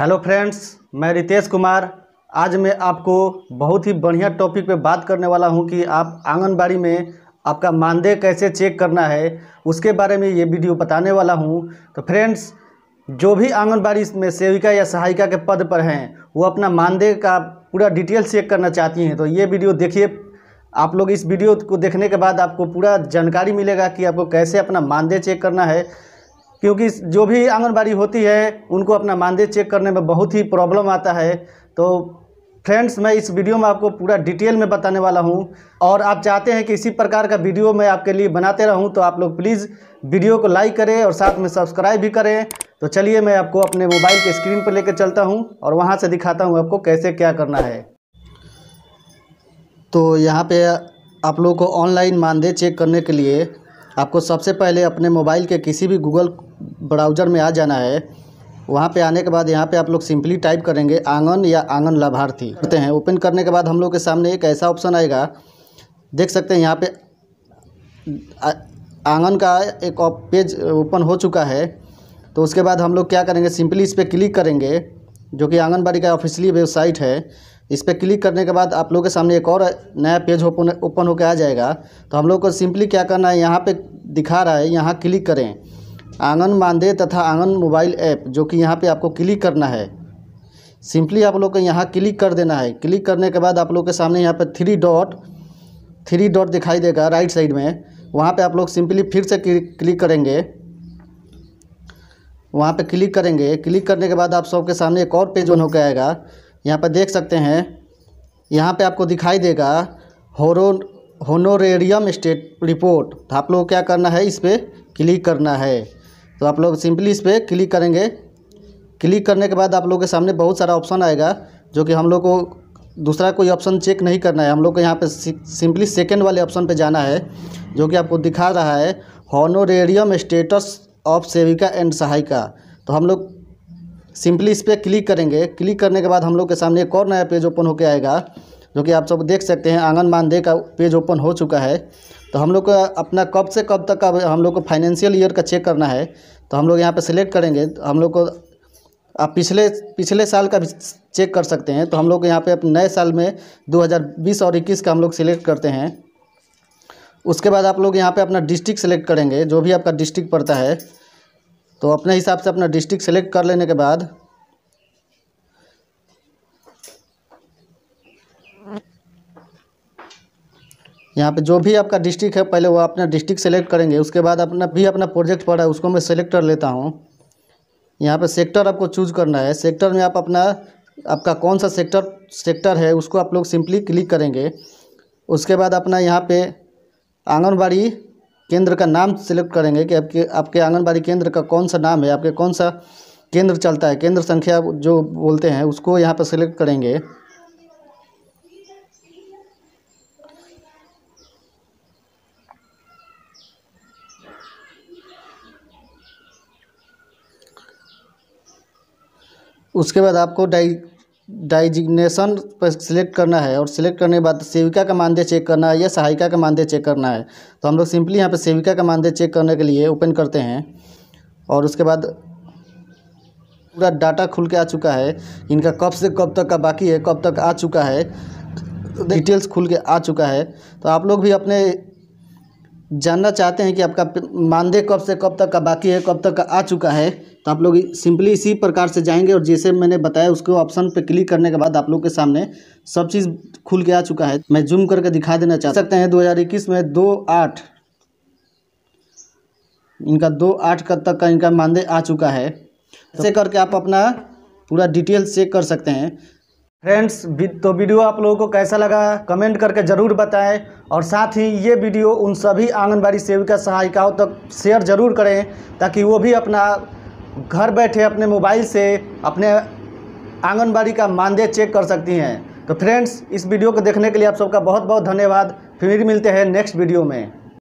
hello friends मैं रितेश कुमार आज मैं आपको बहुत ही बढ़िया टॉपिक पे बात करने वाला हूँ कि आप आंगनबाड़ी में आपका मानदेय कैसे चेक करना है उसके बारे में ये वीडियो बताने वाला हूँ तो फ्रेंड्स जो भी आंगनबाड़ी में सेविका या सहायिका के पद पर हैं वो अपना मानदेय का पूरा डिटेल चेक करना चाहती हैं तो ये वीडियो देखिए आप लोग इस वीडियो को देखने के बाद आपको पूरा जानकारी मिलेगा कि आपको कैसे अपना मानदेय चेक करना है क्योंकि जो भी आंगनबाड़ी होती है उनको अपना मानदेय चेक करने में बहुत ही प्रॉब्लम आता है तो फ्रेंड्स मैं इस वीडियो में आपको पूरा डिटेल में बताने वाला हूं और आप चाहते हैं कि इसी प्रकार का वीडियो मैं आपके लिए बनाते रहूं तो आप लोग प्लीज़ वीडियो को लाइक करें और साथ में सब्सक्राइब भी करें तो चलिए मैं आपको अपने मोबाइल के स्क्रीन पर लेकर चलता हूं और वहां से दिखाता हूं आपको कैसे क्या करना है तो यहाँ पर आप लोग को ऑनलाइन मानदेय चेक करने के लिए आपको सबसे पहले अपने मोबाइल के किसी भी गूगल ब्राउज़र में आ जाना है वहाँ पे आने के बाद यहाँ पे आप लोग सिंपली टाइप करेंगे आंगन या आंगन लाभार्थी करते हैं ओपन करने के बाद हम लोग के सामने एक ऐसा ऑप्शन आएगा देख सकते हैं यहाँ पे आंगन का एक पेज ओपन हो चुका है तो उसके बाद हम लोग क्या करेंगे सिंपली इस पर क्लिक करेंगे जो कि आंगनबाड़ी का ऑफिशियली वेबसाइट है इस पर क्लिक करने के बाद आप लोग के सामने एक और नया पेज ओपन ओपन होकर आ जाएगा तो हम लोग को सिंपली क्या करना है यहाँ पे दिखा रहा है यहाँ क्लिक करें आंगन मानदेय तथा आंगन मोबाइल ऐप जो कि यहाँ पे आपको क्लिक करना है सिंपली आप लोग को यहाँ क्लिक कर देना है क्लिक करने के बाद आप लोग के सामने यहाँ पर थ्री डॉट थ्री डॉट दिखाई देगा राइट साइड में वहाँ पे आप लोग सिंपली फिर से क्लिक करेंगे वहाँ पे क्लिक करेंगे क्लिक करने के बाद आप सबके सामने एक और पेज ऑन होकर आएगा यहाँ पर देख सकते हैं यहाँ पे आपको दिखाई देगा होरो होनोरेरियम स्टेट रिपोर्ट आप लोग क्या करना है इस पर क्लिक करना है तो आप लोग सिंपली इस पर क्लिक करेंगे क्लिक करने के बाद आप लोग के सामने बहुत सारा ऑप्शन आएगा जो कि हम लोग को दूसरा कोई ऑप्शन चेक नहीं करना है हम लोग को यहाँ पे सिंपली सेकेंड वाले ऑप्शन पे जाना है जो कि आपको दिखा रहा है हॉनोरेरियम स्टेटस ऑफ सेविका एंड सहायिका तो हम लोग सिंपली इस पर क्लिक करेंगे क्लिक करने के बाद हम लोग के सामने एक और नया पेज ओपन होकर आएगा जो कि आप सब देख सकते हैं आंगन मानदेय का पेज ओपन हो चुका है तो हम लोग को अपना कब से कब तक का हम लोग को फाइनेंशियल ईयर का चेक करना है तो हम लोग यहाँ पर सिलेक्ट करेंगे तो हम लोग को आप पिछले पिछले साल का भी चेक कर सकते हैं तो हम लोग यहाँ पे नए साल में 2020 और 21 का हम लोग सिलेक्ट करते हैं उसके बाद आप लोग यहाँ पे अपना डिस्ट्रिक्ट सेलेक्ट करेंगे जो भी आपका डिस्ट्रिक्ट पड़ता है तो अपने हिसाब से अपना डिस्ट्रिक्ट सेलेक्ट कर लेने के बाद यहाँ पे जो भी आपका डिस्ट्रिक्ट है पहले वो अपना डिस्ट्रिक्ट सेलेक्ट करेंगे उसके बाद अपना भी अपना प्रोजेक्ट पड़ा है उसको मैं सेलेक्ट कर लेता हूँ यहाँ पे सेक्टर आपको चूज करना है सेक्टर में आप अपना आपका कौन सा सेक्टर सेक्टर है उसको आप लोग सिंपली क्लिक करेंगे उसके बाद अपना यहाँ पर आंगनबाड़ी केंद्र का नाम सेलेक्ट करेंगे कि आपके आपके आंगनबाड़ी केंद्र का कौन सा नाम है आपके कौन सा केंद्र चलता है केंद्र संख्या जो बोलते हैं उसको यहाँ पर सिलेक्ट करेंगे उसके बाद आपको डाई डाइजिग्नेशन पर सिलेक्ट करना है और सिलेक्ट करने के बाद सेविका का मानदेय चेक करना है या सहायिका का मानदेय चेक करना है तो हम लोग सिंपली यहाँ पर सेविका का मानदेय चेक करने के लिए ओपन करते हैं और उसके बाद पूरा डाटा खुल के आ चुका है इनका कब से कब तक का बाकी है कब तक आ चुका है तो डिटेल्स खुल के आ चुका है तो आप लोग भी अपने जानना चाहते हैं कि आपका मानदेय कब से कब तक का बाकी है कब तक का आ चुका है तो आप लोग सिंपली इसी प्रकार से जाएंगे और जैसे मैंने बताया उसके ऑप्शन पे क्लिक करने के बाद आप लोग के सामने सब चीज़ खुल के आ चुका है मैं जूम करके दिखा देना चाह सकते हैं 2021 में दो आठ इनका दो आठ का तक का इनका मानदेय आ चुका है ऐसे करके आप अपना पूरा डिटेल चेक कर सकते हैं फ्रेंड्स तो वीडियो आप लोगों को कैसा लगा कमेंट करके ज़रूर बताएं और साथ ही ये वीडियो उन सभी आंगनबाड़ी सेविका सहायिकाओं तक शेयर ज़रूर करें ताकि वो भी अपना घर बैठे अपने मोबाइल से अपने आंगनबाड़ी का मानदेय चेक कर सकती हैं तो फ्रेंड्स इस वीडियो को देखने के लिए आप सबका बहुत बहुत धन्यवाद फिर मिलते हैं नेक्स्ट वीडियो में